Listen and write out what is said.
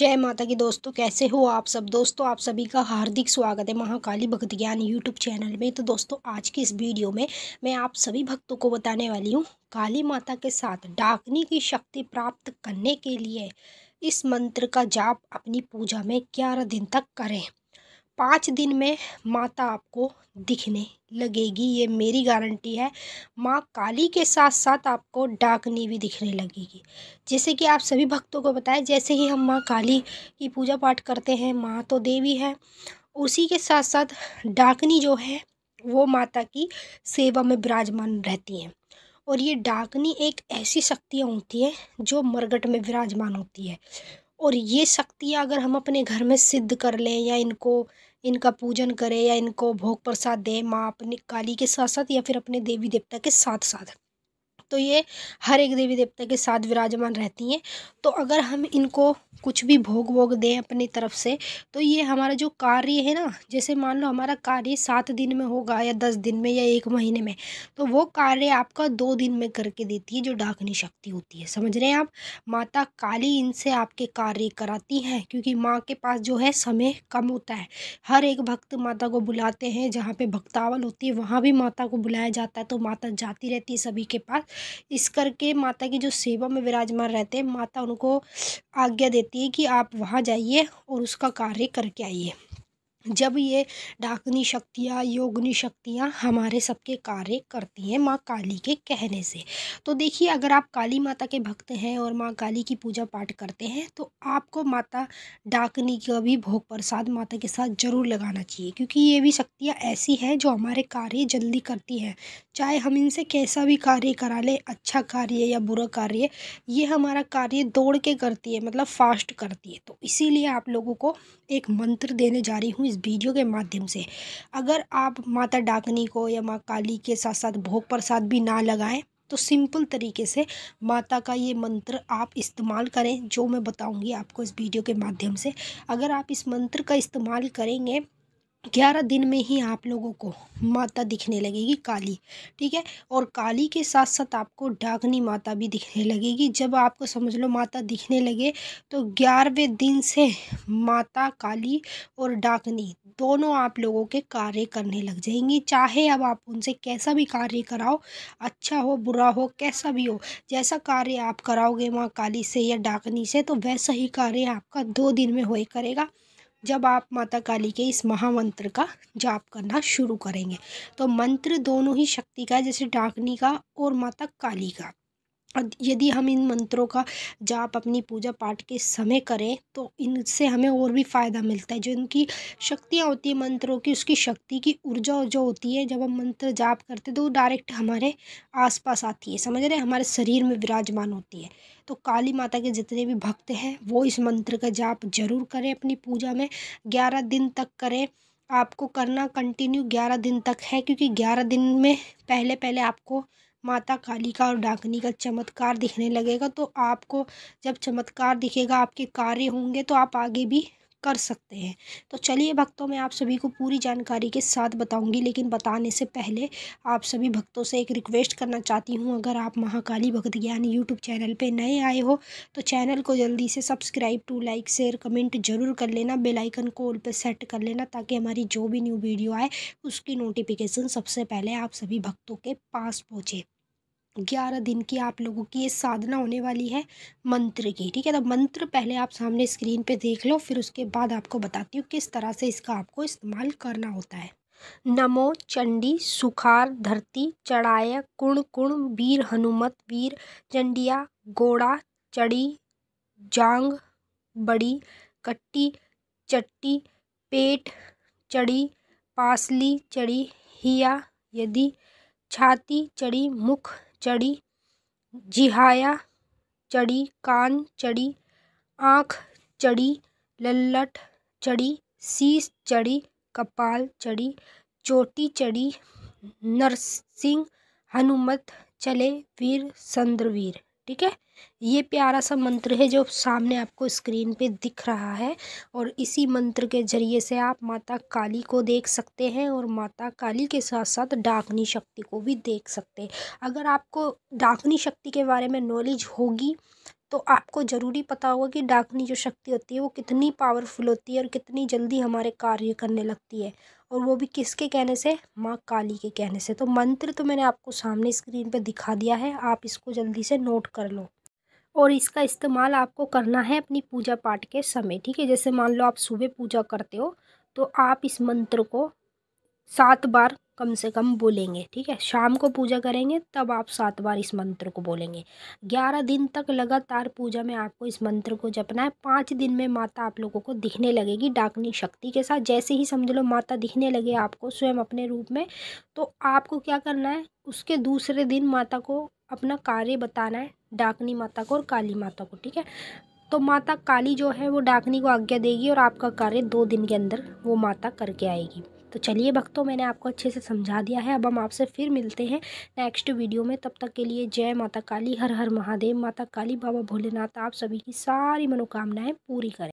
जय माता की दोस्तों कैसे हो आप सब दोस्तों आप सभी का हार्दिक स्वागत है महाकाली भक्त ज्ञान यूट्यूब चैनल में तो दोस्तों आज की इस वीडियो में मैं आप सभी भक्तों को बताने वाली हूँ काली माता के साथ डाकनी की शक्ति प्राप्त करने के लिए इस मंत्र का जाप अपनी पूजा में ग्यारह दिन तक करें पाँच दिन में माता आपको दिखने लगेगी ये मेरी गारंटी है माँ काली के साथ साथ आपको डाकनी भी दिखने लगेगी जैसे कि आप सभी भक्तों को बताएं जैसे ही हम माँ काली की पूजा पाठ करते हैं माँ तो देवी है उसी के साथ साथ डाकनी जो है वो माता की सेवा में विराजमान रहती हैं और ये डाकनी एक ऐसी शक्तियाँ होती हैं जो मरगट में विराजमान होती है और ये शक्तियाँ अगर हम अपने घर में सिद्ध कर लें या इनको इनका पूजन करें या इनको भोग प्रसाद दें माँ अपनी काली के साथ साथ या फिर अपने देवी देवता के साथ साथ तो ये हर एक देवी देवता के साथ विराजमान रहती हैं तो अगर हम इनको कुछ भी भोग वोग दें अपनी तरफ से तो ये हमारा जो कार्य है ना जैसे मान लो हमारा कार्य सात दिन में होगा या दस दिन में या एक महीने में तो वो कार्य आपका दो दिन में करके देती है जो डाकनी शक्ति होती है समझ रहे हैं आप माता काली इनसे आपके कार्य कराती हैं क्योंकि माँ के पास जो है समय कम होता है हर एक भक्त माता को बुलाते हैं जहाँ पर भक्तावल होती है वहाँ भी माता को बुलाया जाता है तो माता जाती रहती है सभी के पास इस करके माता की जो सेवा में विराजमान रहते हैं माता उनको आज्ञा देती है कि आप वहाँ जाइए और उसका कार्य करके आइए जब ये डाकनी शक्तियाँ योगनी शक्तियाँ हमारे सबके कार्य करती हैं माँ काली के कहने से तो देखिए अगर आप काली माता के भक्त हैं और माँ काली की पूजा पाठ करते हैं तो आपको माता डाकनी का भी भोग प्रसाद माता के साथ ज़रूर लगाना चाहिए क्योंकि ये भी शक्तियाँ ऐसी हैं जो हमारे कार्य जल्दी करती हैं चाहे हम इनसे कैसा भी कार्य करा लें अच्छा कार्य या बुरा कार्य ये हमारा कार्य दौड़ के करती है मतलब फास्ट करती है तो इसीलिए आप लोगों को एक मंत्र देने जा रही हूँ इस वीडियो के माध्यम से अगर आप माता डाकनी को या माँ काली के साथ साथ भोग प्रसाद भी ना लगाएं तो सिंपल तरीके से माता का ये मंत्र आप इस्तेमाल करें जो मैं बताऊंगी आपको इस वीडियो के माध्यम से अगर आप इस मंत्र का इस्तेमाल करेंगे ग्यारह दिन में ही आप लोगों को माता दिखने लगेगी काली ठीक है और काली के साथ साथ आपको डागनी माता भी दिखने लगेगी जब आपको समझ लो माता दिखने लगे तो ग्यारहवें दिन से माता काली और डागनी दोनों आप लोगों के कार्य करने लग जाएंगी चाहे अब आप उनसे कैसा भी कार्य कराओ अच्छा हो बुरा हो कैसा भी हो जैसा कार्य आप कराओगे माँ काली से या डाकनी से तो वैसा ही कार्य आपका दो दिन में हो करेगा जब आप माता काली के इस महामंत्र का जाप करना शुरू करेंगे तो मंत्र दोनों ही शक्ति का है जैसे डाकनी का और माता काली का यदि हम इन मंत्रों का जाप अपनी पूजा पाठ के समय करें तो इनसे हमें और भी फ़ायदा मिलता है जो इनकी शक्तियाँ होती है मंत्रों की उसकी शक्ति की ऊर्जा जो होती है जब हम मंत्र जाप करते तो वो डायरेक्ट हमारे आसपास आती है समझ रहे हमारे शरीर में विराजमान होती है तो काली माता के जितने भी भक्त हैं वो इस मंत्र का जाप जरूर करें अपनी पूजा में ग्यारह दिन तक करें आपको करना कंटिन्यू ग्यारह दिन तक है क्योंकि ग्यारह दिन में पहले पहले आपको माता काली का और डाकनी का चमत्कार दिखने लगेगा तो आपको जब चमत्कार दिखेगा आपके कार्य होंगे तो आप आगे भी कर सकते हैं तो चलिए भक्तों मैं आप सभी को पूरी जानकारी के साथ बताऊंगी लेकिन बताने से पहले आप सभी भक्तों से एक रिक्वेस्ट करना चाहती हूँ अगर आप महाकाली भक्त ज्ञान यूट्यूब चैनल पर नए आए हो तो चैनल को जल्दी से subscribe to like share comment जरूर कर लेना बेलाइकन को ऑल पर सेट कर लेना ताकि हमारी जो भी न्यू वीडियो आए उसकी नोटिफिकेशन सबसे पहले आप सभी भक्तों के पास पहुँचे ग्यारह दिन की आप लोगों की ये साधना होने वाली है मंत्र की ठीक है तो मंत्र पहले आप सामने स्क्रीन पे देख लो फिर उसके बाद आपको बताती हूँ किस तरह से इसका आपको इस्तेमाल करना होता है नमो चंडी सुखार धरती चढ़ाय कुण कुण वीर हनुमत वीर चंडिया गोड़ा चढ़ी जांग बड़ी कट्टी चट्टी पेट चढ़ी पासली चढ़ी हिया यदि छाती चढ़ी मुख चढ़ी जिहाया चढ़ी कान चढ़ी आँख चढ़ी लल्लट चढ़ी शीश चढ़ी कपाल चढ़ी चोटी चढ़ी नरसिंह हनुमत चले वीर चंद्रवीर ठीक है ये प्यारा सा मंत्र है जो सामने आपको स्क्रीन पे दिख रहा है और इसी मंत्र के ज़रिए से आप माता काली को देख सकते हैं और माता काली के साथ साथ डाकनी शक्ति को भी देख सकते हैं अगर आपको डाकनी शक्ति के बारे में नॉलेज होगी तो आपको ज़रूरी पता होगा कि डाकनी जो शक्ति होती है वो कितनी पावरफुल होती है और कितनी जल्दी हमारे कार्य करने लगती है और वो भी किसके कहने से माँ काली के कहने से तो मंत्र तो मैंने आपको सामने स्क्रीन पर दिखा दिया है आप इसको जल्दी से नोट कर लो और इसका इस्तेमाल आपको करना है अपनी पूजा पाठ के समय ठीक है जैसे मान लो आप सुबह पूजा करते हो तो आप इस मंत्र को सात बार कम से कम बोलेंगे ठीक है शाम को पूजा करेंगे तब आप सात बार इस मंत्र को बोलेंगे ग्यारह दिन तक लगातार पूजा में आपको इस मंत्र को जपना है पाँच दिन में माता आप लोगों को दिखने लगेगी डाकनी शक्ति के साथ जैसे ही समझ लो माता दिखने लगे आपको स्वयं अपने रूप में तो आपको क्या करना है उसके दूसरे दिन माता को अपना कार्य बताना है डाकनी माता को और काली माता को ठीक है तो माता काली जो है वो डाकनी को आज्ञा देगी और आपका कार्य दो दिन के अंदर वो माता करके आएगी तो चलिए भक्तों मैंने आपको अच्छे से समझा दिया है अब हम आपसे फिर मिलते हैं नेक्स्ट वीडियो में तब तक के लिए जय माता काली हर हर महादेव माता काली बाबा भोलेनाथ आप सभी की सारी मनोकामनाएँ पूरी करें